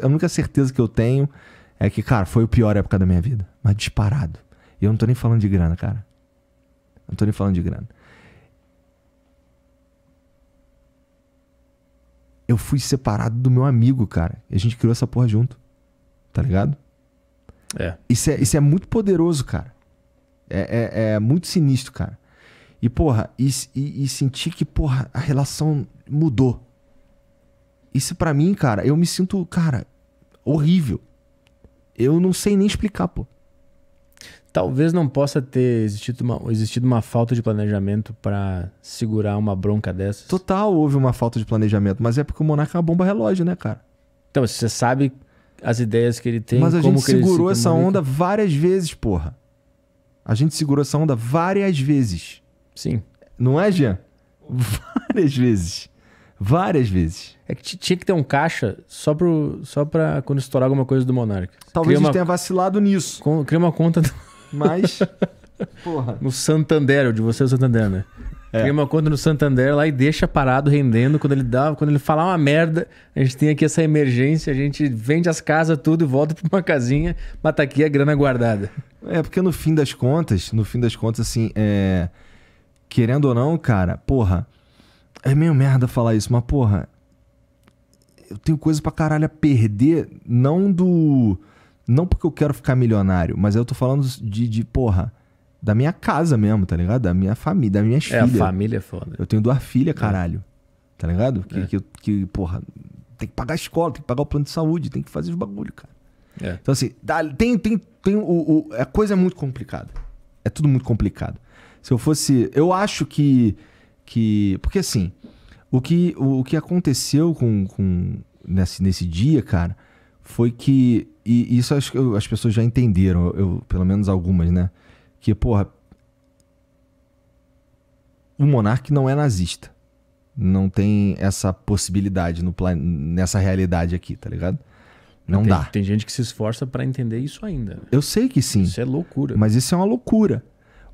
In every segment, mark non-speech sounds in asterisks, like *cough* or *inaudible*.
A única certeza que eu tenho é que, cara, foi o pior época da minha vida. Mas disparado. E eu não tô nem falando de grana, cara. Não tô nem falando de grana. Eu fui separado do meu amigo, cara. E a gente criou essa porra junto. Tá ligado? É. Isso é, isso é muito poderoso, cara. É, é, é muito sinistro, cara. E, porra, e, e, e sentir que, porra, a relação mudou isso para mim, cara, eu me sinto, cara, horrível. Eu não sei nem explicar, pô. Talvez não possa ter existido uma, existido uma falta de planejamento para segurar uma bronca dessas. Total, houve uma falta de planejamento, mas é porque o Monarca é uma bomba relógio, né, cara? Então, você sabe as ideias que ele tem, Mas a gente segurou se essa onda várias vezes, porra. A gente segurou essa onda várias vezes. Sim. Não é, Jean? *laughs* Várias vezes. Várias vezes. É que tinha que ter um caixa só, pro, só pra quando estourar alguma coisa do Monarca. Talvez cria uma, tenha vacilado nisso. Com, cria uma conta. Do... Mas. *laughs* Porra. No Santander, o de você é o Santander, né? É. Cria uma conta no Santander lá e deixa parado, rendendo. Quando ele dá, quando ele falar uma merda, a gente tem aqui essa emergência, a gente vende as casas tudo e volta pra uma casinha, mas tá aqui a grana guardada. É, porque no fim das contas, no fim das contas, assim, é. Querendo ou não, cara, porra é meio merda falar isso, mas porra, eu tenho coisa pra caralho a perder, não do. Não porque eu quero ficar milionário, mas eu tô falando de, de porra, da minha casa mesmo, tá ligado? Da minha família, da minha é, filhas. É, família é foda. Eu tenho duas filhas, é. caralho. É. Tá ligado? Que, é. que, que, porra, tem que pagar a escola, tem que pagar o plano de saúde, tem que fazer os bagulho, cara. É. Então, assim, dá, tem, tem, tem o, o, a coisa é muito complicada. É tudo muito complicado. Se eu fosse. Eu acho que que. Porque assim, o que, o, o que aconteceu com, com nesse, nesse dia, cara, foi que. E isso acho que as pessoas já entenderam, eu, pelo menos algumas, né? Que, porra. O monarca não é nazista. Não tem essa possibilidade no plan... nessa realidade aqui, tá ligado? Não tem, dá. Tem gente que se esforça para entender isso ainda. Né? Eu sei que sim. Isso é loucura. Mas isso é uma loucura.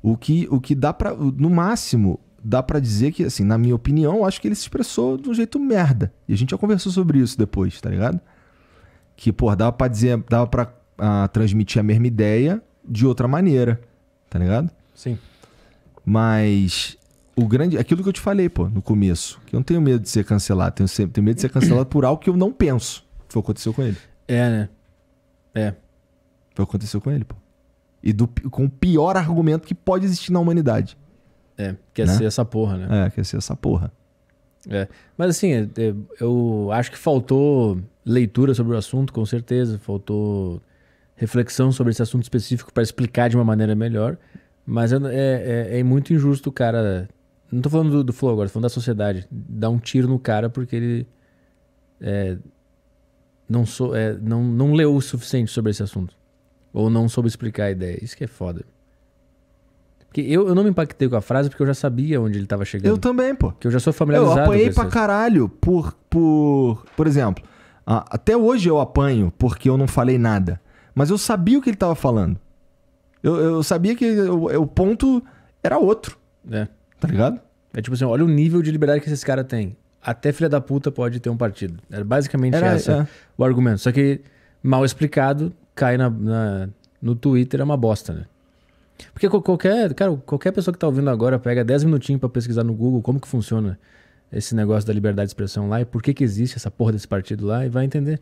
O que, o que dá para. No máximo, dá para dizer que, assim, na minha opinião, acho que ele se expressou de um jeito merda. E a gente já conversou sobre isso depois, tá ligado? Que, pô, dava pra dizer, dava pra ah, transmitir a mesma ideia de outra maneira, tá ligado? Sim. Mas o grande. Aquilo que eu te falei, pô, no começo. Que eu não tenho medo de ser cancelado. Tenho, tenho medo de ser cancelado por algo que eu não penso. Foi o que aconteceu com ele. É, né? É. Foi o que aconteceu com ele, pô. E do, com o pior argumento que pode existir na humanidade. É, quer né? ser essa porra, né? É, quer ser essa porra. É. Mas assim, é, é, eu acho que faltou leitura sobre o assunto, com certeza. Faltou reflexão sobre esse assunto específico para explicar de uma maneira melhor. Mas é, é, é muito injusto o cara. Não estou falando do, do, Flow agora, tô falando da sociedade. Dar um tiro no cara porque ele. É, não, sou, é, não, não leu o suficiente sobre esse assunto. Ou não soube explicar a ideia. Isso que é foda. Que eu, eu não me impactei com a frase porque eu já sabia onde ele estava chegando. Eu também, pô. Que eu já sou familiarizado. Eu apanhei pra caralho por. Por, por exemplo, até hoje eu apanho porque eu não falei nada. Mas eu sabia o que ele estava falando. Eu, eu sabia que o ponto era outro. É. Tá ligado? É tipo assim, olha o nível de liberdade que esses caras têm. Até filha da puta pode ter um partido. Era basicamente era, é. o argumento. Só que mal explicado, cai na, na, no Twitter é uma bosta, né? Porque qualquer, cara, qualquer pessoa que está ouvindo agora pega 10 minutinhos para pesquisar no Google como que funciona esse negócio da liberdade de expressão lá e por que que existe essa porra desse partido lá e vai entender.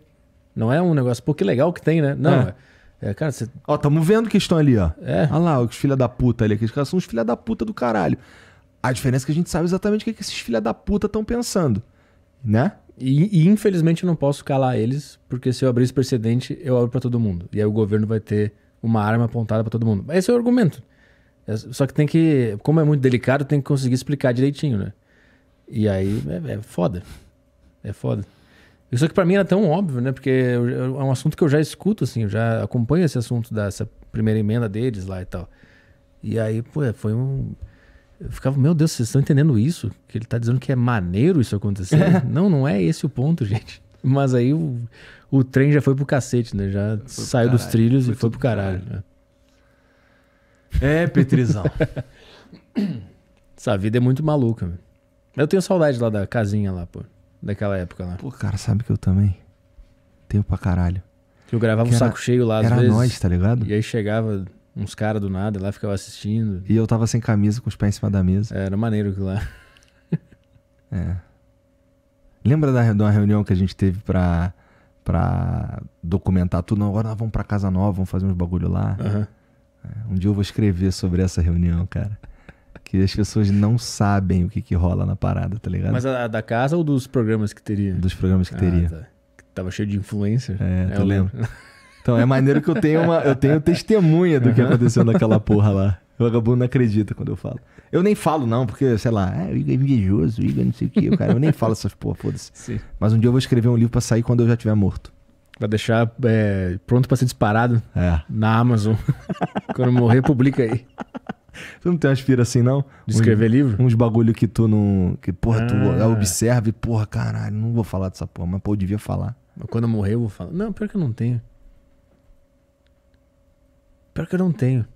Não é um negócio, pô, que legal que tem, né? Não, é. é, é cara, você... Ó, tamo vendo que estão ali, ó. É. Olha lá, os filha da puta ali. Aqueles caras são os filha da puta do caralho. A diferença é que a gente sabe exatamente o que, é que esses filha da puta estão pensando, né? E, e, infelizmente eu não posso calar eles, porque se eu abrir esse precedente, eu abro para todo mundo. E aí o governo vai ter uma arma apontada para todo mundo. Esse é o argumento. É, só que tem que, como é muito delicado, tem que conseguir explicar direitinho, né? E aí é, é foda. É foda. Isso que para mim era tão óbvio, né? Porque é um assunto que eu já escuto, assim, eu já acompanho esse assunto dessa primeira emenda deles lá e tal. E aí, pô, é, foi um. Eu ficava, meu Deus, vocês estão entendendo isso? Que ele tá dizendo que é maneiro isso acontecer? *laughs* não, não é esse o ponto, gente. Mas aí o, o trem já foi pro cacete, né? Já foi saiu dos trilhos foi e foi pro caralho. caralho. Né? É, Petrizão. *coughs* Essa vida é muito maluca, velho. Eu tenho saudade lá da casinha lá, pô. Daquela época lá. Pô, cara, sabe que eu também? Tenho pra caralho. Eu gravava que um era, saco cheio lá, às era vezes. Era nós, tá ligado? E aí chegava uns caras do nada lá, ficava assistindo. E eu tava sem camisa, com os pés em cima da mesa. É, era maneiro aquilo lá. é. Lembra da, da reunião que a gente teve pra, pra documentar tudo? Não, agora nós vamos pra Casa Nova, vamos fazer uns bagulho lá. Uhum. Um dia eu vou escrever sobre essa reunião, cara. Que as pessoas não sabem o que, que rola na parada, tá ligado? Mas a, da casa ou dos programas que teria? Dos programas que ah, teria. Tá. Tava cheio de influencer. É, é eu lembro. lembro. Então é maneiro que eu tenho uma, eu tenho *laughs* testemunha do que aconteceu naquela porra lá. O vagabundo não acredita quando eu falo. Eu nem falo, não, porque, sei lá, é, o Igor é invejoso, o Igor é não sei o quê. Cara, eu nem falo essas porra, foda-se. *laughs* Mas um dia eu vou escrever um livro pra sair quando eu já tiver morto. Pra deixar é, pronto pra ser disparado é. na Amazon. *laughs* quando morrer, publica aí. Tu não tem uma aspira assim, não? De escrever uns, livro? Uns bagulho que tu não. Que, porra, ah. tu é, observa e, porra, caralho, não vou falar dessa porra, mas, pô, eu devia falar. Mas quando eu morrer, eu vou falar. Não, pior que eu não tenho. Pior que eu não tenho.